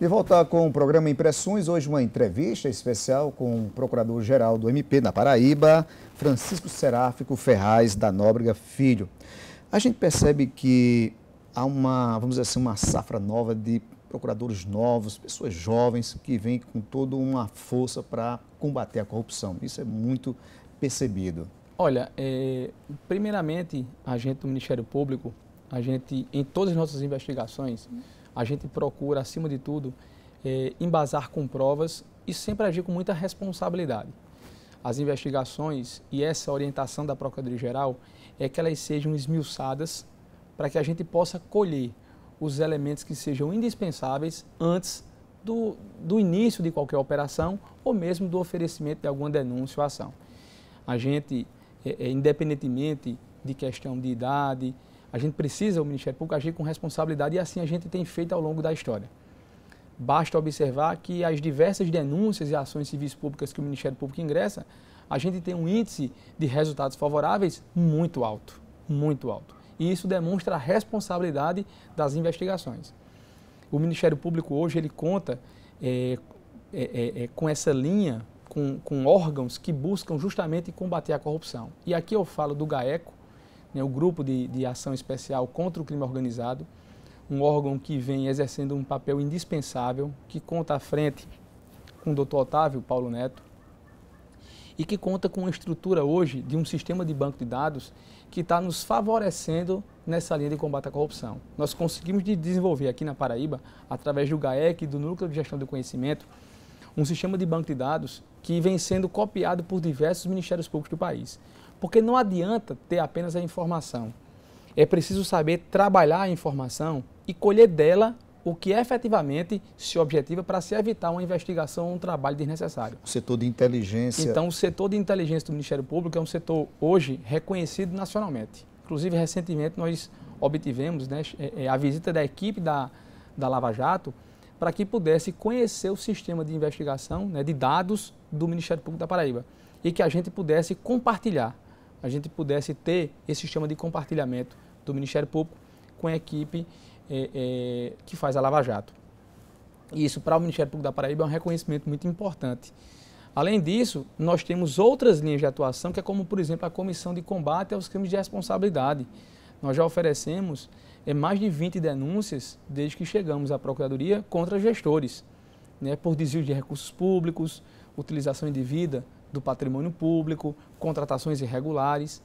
De volta com o programa Impressões, hoje uma entrevista especial com o Procurador-Geral do MP na Paraíba, Francisco Seráfico Ferraz da Nóbrega Filho. A gente percebe que há uma, vamos dizer assim, uma safra nova de procuradores novos, pessoas jovens que vêm com toda uma força para combater a corrupção. Isso é muito percebido. Olha, é, primeiramente, a gente do Ministério Público, a gente, em todas as nossas investigações a gente procura, acima de tudo, é, embasar com provas e sempre agir com muita responsabilidade. As investigações e essa orientação da Procuradoria-Geral é que elas sejam esmiuçadas para que a gente possa colher os elementos que sejam indispensáveis antes do, do início de qualquer operação ou mesmo do oferecimento de alguma denúncia ou ação. A gente, é, é, independentemente de questão de idade, a gente precisa, o Ministério Público, agir com responsabilidade e assim a gente tem feito ao longo da história. Basta observar que as diversas denúncias e ações civis públicas que o Ministério Público ingressa, a gente tem um índice de resultados favoráveis muito alto, muito alto. E isso demonstra a responsabilidade das investigações. O Ministério Público hoje ele conta é, é, é, é com essa linha, com, com órgãos que buscam justamente combater a corrupção. E aqui eu falo do GAECO, né, o Grupo de, de Ação Especial contra o Crime Organizado, um órgão que vem exercendo um papel indispensável, que conta à frente com o doutor Otávio Paulo Neto, e que conta com uma estrutura hoje de um sistema de banco de dados que está nos favorecendo nessa linha de combate à corrupção. Nós conseguimos desenvolver aqui na Paraíba, através do GAEC, do Núcleo de Gestão do Conhecimento, um sistema de banco de dados que vem sendo copiado por diversos ministérios públicos do país. Porque não adianta ter apenas a informação. É preciso saber trabalhar a informação e colher dela o que efetivamente se objetiva para se evitar uma investigação ou um trabalho desnecessário. O setor de inteligência. Então, o setor de inteligência do Ministério Público é um setor hoje reconhecido nacionalmente. Inclusive, recentemente nós obtivemos né, eh, eh, a visita da equipe da, da Lava Jato para que pudesse conhecer o sistema de investigação né, de dados do Ministério Público da Paraíba e que a gente pudesse compartilhar a gente pudesse ter esse sistema de compartilhamento do Ministério Público com a equipe é, é, que faz a Lava Jato. E isso para o Ministério Público da Paraíba é um reconhecimento muito importante. Além disso, nós temos outras linhas de atuação, que é como, por exemplo, a Comissão de Combate aos Crimes de Responsabilidade. Nós já oferecemos é, mais de 20 denúncias desde que chegamos à Procuradoria contra gestores, né, por desvio de recursos públicos, utilização indevida do patrimônio público, contratações irregulares.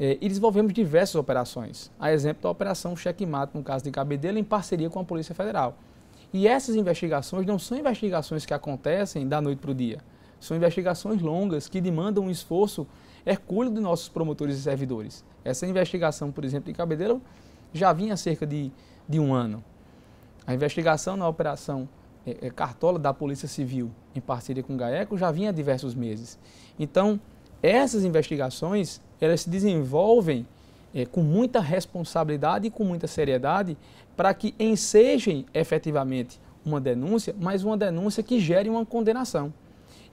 É, e desenvolvemos diversas operações, a exemplo da Operação Cheque Cheque-Mato, no caso de Cabedelo, em parceria com a Polícia Federal. E essas investigações não são investigações que acontecem da noite para o dia. São investigações longas que demandam um esforço hercúleo dos nossos promotores e servidores. Essa investigação, por exemplo, de Cabedelo já vinha há cerca de, de um ano. A investigação na Operação é, é cartola da Polícia Civil, em parceria com o GAECO, já vinha há diversos meses. Então, essas investigações, elas se desenvolvem é, com muita responsabilidade e com muita seriedade para que ensejem efetivamente uma denúncia, mas uma denúncia que gere uma condenação.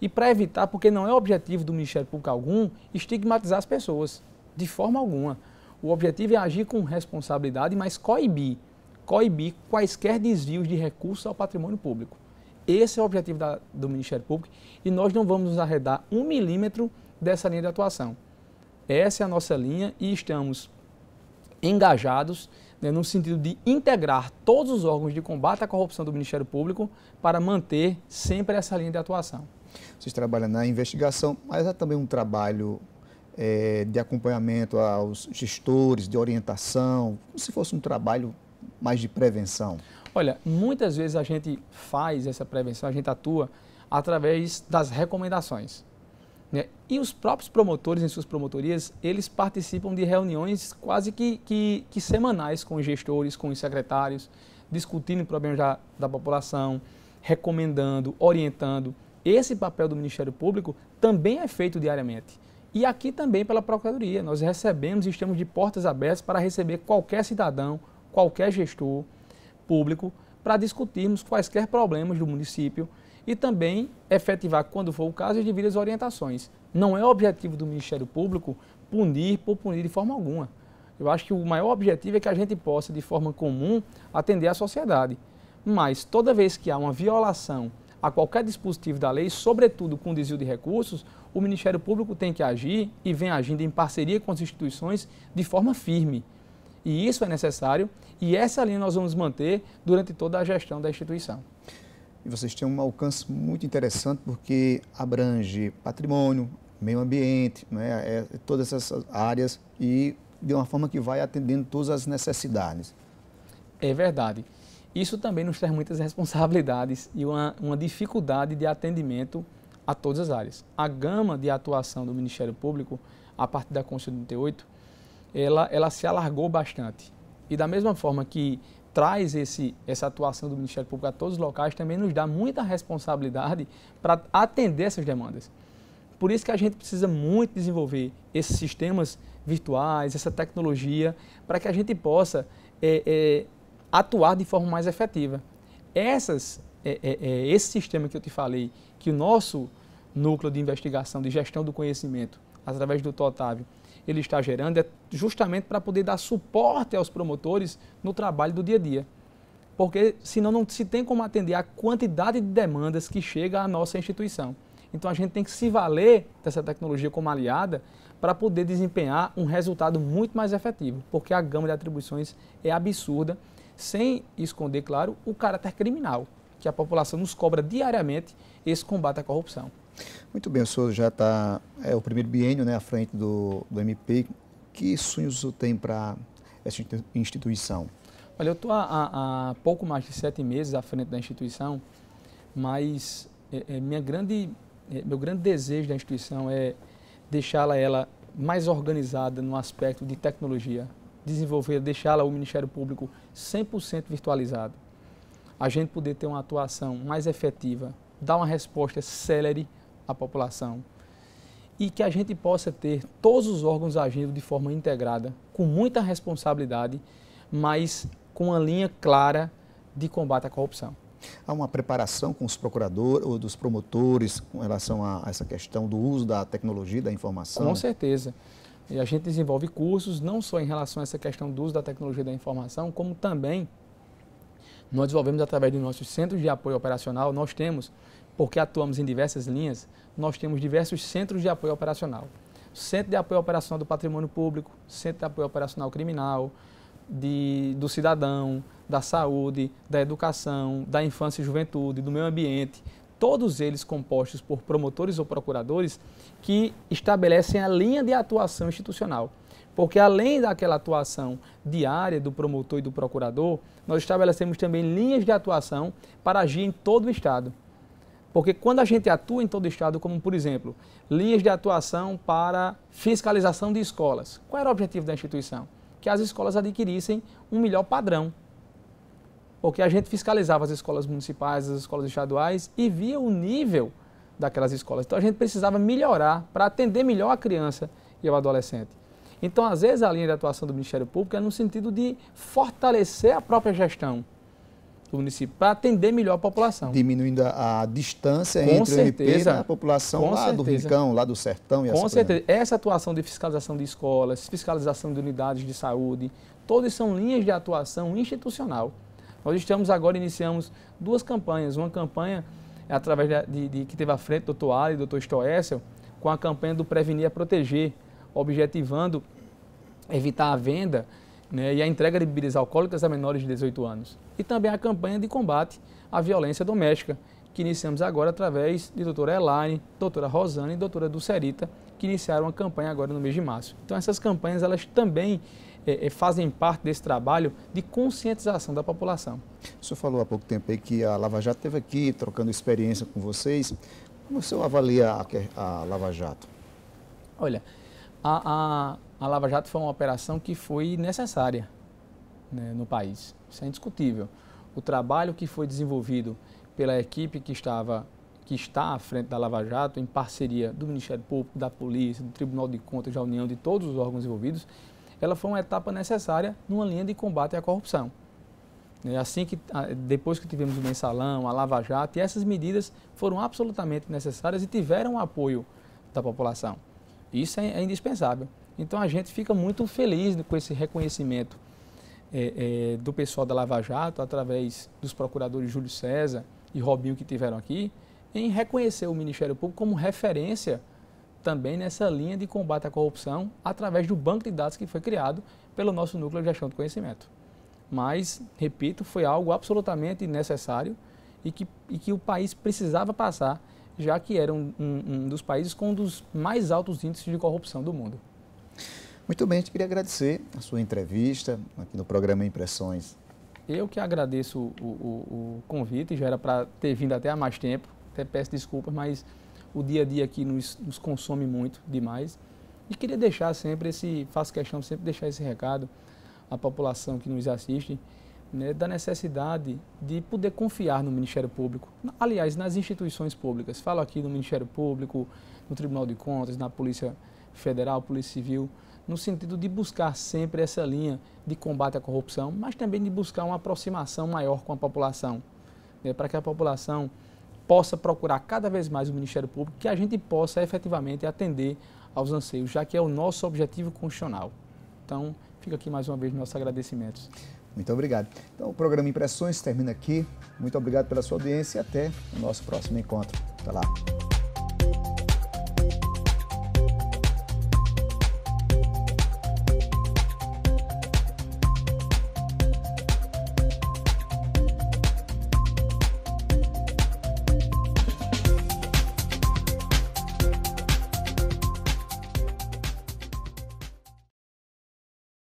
E para evitar, porque não é objetivo do Ministério Público algum estigmatizar as pessoas, de forma alguma. O objetivo é agir com responsabilidade, mas coibir coibir quaisquer desvios de recursos ao patrimônio público. Esse é o objetivo da, do Ministério Público e nós não vamos nos arredar um milímetro dessa linha de atuação. Essa é a nossa linha e estamos engajados né, no sentido de integrar todos os órgãos de combate à corrupção do Ministério Público para manter sempre essa linha de atuação. Vocês trabalham na investigação, mas há também um trabalho é, de acompanhamento aos gestores, de orientação, como se fosse um trabalho mais de prevenção? Olha, muitas vezes a gente faz essa prevenção, a gente atua através das recomendações. Né? E os próprios promotores, em suas promotorias, eles participam de reuniões quase que, que, que semanais com os gestores, com os secretários, discutindo problemas da, da população, recomendando, orientando. Esse papel do Ministério Público também é feito diariamente. E aqui também pela Procuradoria. Nós recebemos e estamos de portas abertas para receber qualquer cidadão, qualquer gestor público, para discutirmos quaisquer problemas do município e também efetivar, quando for o caso, as devidas orientações. Não é objetivo do Ministério Público punir por punir de forma alguma. Eu acho que o maior objetivo é que a gente possa, de forma comum, atender a sociedade. Mas toda vez que há uma violação a qualquer dispositivo da lei, sobretudo com desvio de recursos, o Ministério Público tem que agir e vem agindo em parceria com as instituições de forma firme. E isso é necessário e essa linha nós vamos manter durante toda a gestão da instituição. E vocês têm um alcance muito interessante porque abrange patrimônio, meio ambiente, né, é, é, todas essas áreas e de uma forma que vai atendendo todas as necessidades. É verdade. Isso também nos traz muitas responsabilidades e uma, uma dificuldade de atendimento a todas as áreas. A gama de atuação do Ministério Público, a partir da Constituição de 88, ela, ela se alargou bastante. E da mesma forma que traz esse, essa atuação do Ministério Público a todos os locais, também nos dá muita responsabilidade para atender essas demandas. Por isso que a gente precisa muito desenvolver esses sistemas virtuais, essa tecnologia, para que a gente possa é, é, atuar de forma mais efetiva. Essas, é, é, é esse sistema que eu te falei, que o nosso núcleo de investigação de gestão do conhecimento, através do Dr. Otávio, ele está gerando é justamente para poder dar suporte aos promotores no trabalho do dia a dia. Porque senão não se tem como atender a quantidade de demandas que chega à nossa instituição. Então a gente tem que se valer dessa tecnologia como aliada para poder desempenhar um resultado muito mais efetivo, porque a gama de atribuições é absurda, sem esconder, claro, o caráter criminal que a população nos cobra diariamente esse combate à corrupção. Muito bem, o senhor já está, é o primeiro biênio né, à frente do, do MP. Que sonhos o senhor tem para essa instituição? Olha, eu estou há, há, pouco mais de sete meses à frente da instituição, mas é, é, minha grande, é, meu grande desejo da instituição é deixá-la ela mais organizada no aspecto de tecnologia, desenvolver, deixá-la o Ministério Público 100% virtualizado. A gente poder ter uma atuação mais efetiva, dar uma resposta célere a população e que a gente possa ter todos os órgãos agindo de forma integrada, com muita responsabilidade, mas com uma linha clara de combate à corrupção. Há uma preparação com os procuradores, ou dos promotores, com relação a essa questão do uso da tecnologia, da informação? Com certeza. E a gente desenvolve cursos, não só em relação a essa questão do uso da tecnologia da informação, como também nós desenvolvemos através de nossos centros de apoio operacional, nós temos porque atuamos em diversas linhas, nós temos diversos centros de apoio operacional. Centro de apoio operacional do patrimônio público, centro de apoio operacional criminal, de, do cidadão, da saúde, da educação, da infância e juventude, do meio ambiente, todos eles compostos por promotores ou procuradores que estabelecem a linha de atuação institucional. Porque além daquela atuação diária do promotor e do procurador, nós estabelecemos também linhas de atuação para agir em todo o Estado. Porque quando a gente atua em todo o estado, como por exemplo, linhas de atuação para fiscalização de escolas, qual era o objetivo da instituição? Que as escolas adquirissem um melhor padrão. Porque a gente fiscalizava as escolas municipais, as escolas estaduais e via o nível daquelas escolas. Então a gente precisava melhorar para atender melhor a criança e o adolescente. Então, às vezes, a linha de atuação do Ministério Público é no sentido de fortalecer a própria gestão do município para atender melhor a população. Diminuindo a, a distância com entre certeza, o MP e a população lá certeza. do Ricão, lá do Sertão e Com assim certeza. Essa atuação de fiscalização de escolas, fiscalização de unidades de saúde, todas são linhas de atuação institucional. Nós estamos agora, iniciamos duas campanhas. Uma campanha é através de, de que teve à frente o doutor Ali e o doutor Stoessel, com a campanha do Prevenir a é Proteger, objetivando evitar a venda né, e a entrega de bebidas alcoólicas a menores de 18 anos. E também a campanha de combate à violência doméstica, que iniciamos agora através de doutora Elaine, doutora Rosana e doutora Dulcerita, que iniciaram a campanha agora no mês de março. Então essas campanhas, elas também é, é, fazem parte desse trabalho de conscientização da população. O senhor falou há pouco tempo aí que a Lava Jato esteve aqui trocando experiência com vocês. Como o senhor avalia a, a Lava Jato? Olha, a, a a Lava Jato foi uma operação que foi necessária né, no país. Isso é indiscutível. O trabalho que foi desenvolvido pela equipe que estava que está à frente da Lava Jato, em parceria do Ministério Público, da Polícia, do Tribunal de Contas, da União, de todos os órgãos envolvidos, ela foi uma etapa necessária numa linha de combate à corrupção. Né, assim que, depois que tivemos o mensalão, a Lava Jato, e essas medidas foram absolutamente necessárias e tiveram apoio da população. Isso é, é indispensável. Então a gente fica muito feliz com esse reconhecimento é, é, do pessoal da Lava Jato, através dos procuradores Júlio César e Robinho que tiveram aqui, em reconhecer o Ministério Público como referência também nessa linha de combate à corrupção através do banco de dados que foi criado pelo nosso núcleo de gestão de conhecimento. Mas, repito, foi algo absolutamente necessário e que, e que o país precisava passar, já que era um, um, um dos países com um dos mais altos índices de corrupção do mundo. Muito bem, a gente queria agradecer a sua entrevista aqui no programa Impressões. Eu que agradeço o, o, o convite, já era para ter vindo até há mais tempo, até peço desculpas, mas o dia a dia aqui nos, nos consome muito demais. E queria deixar sempre esse, faço questão sempre deixar esse recado à população que nos assiste, né, da necessidade de poder confiar no Ministério Público, aliás, nas instituições públicas. Falo aqui no Ministério Público, no Tribunal de Contas, na Polícia Federal, Polícia Civil no sentido de buscar sempre essa linha de combate à corrupção, mas também de buscar uma aproximação maior com a população, né, para que a população possa procurar cada vez mais o Ministério Público, que a gente possa efetivamente atender aos anseios, já que é o nosso objetivo constitucional. Então, fica aqui mais uma vez nossos agradecimentos. Muito obrigado. Então, o programa Impressões termina aqui. Muito obrigado pela sua audiência e até o nosso próximo encontro. Até lá.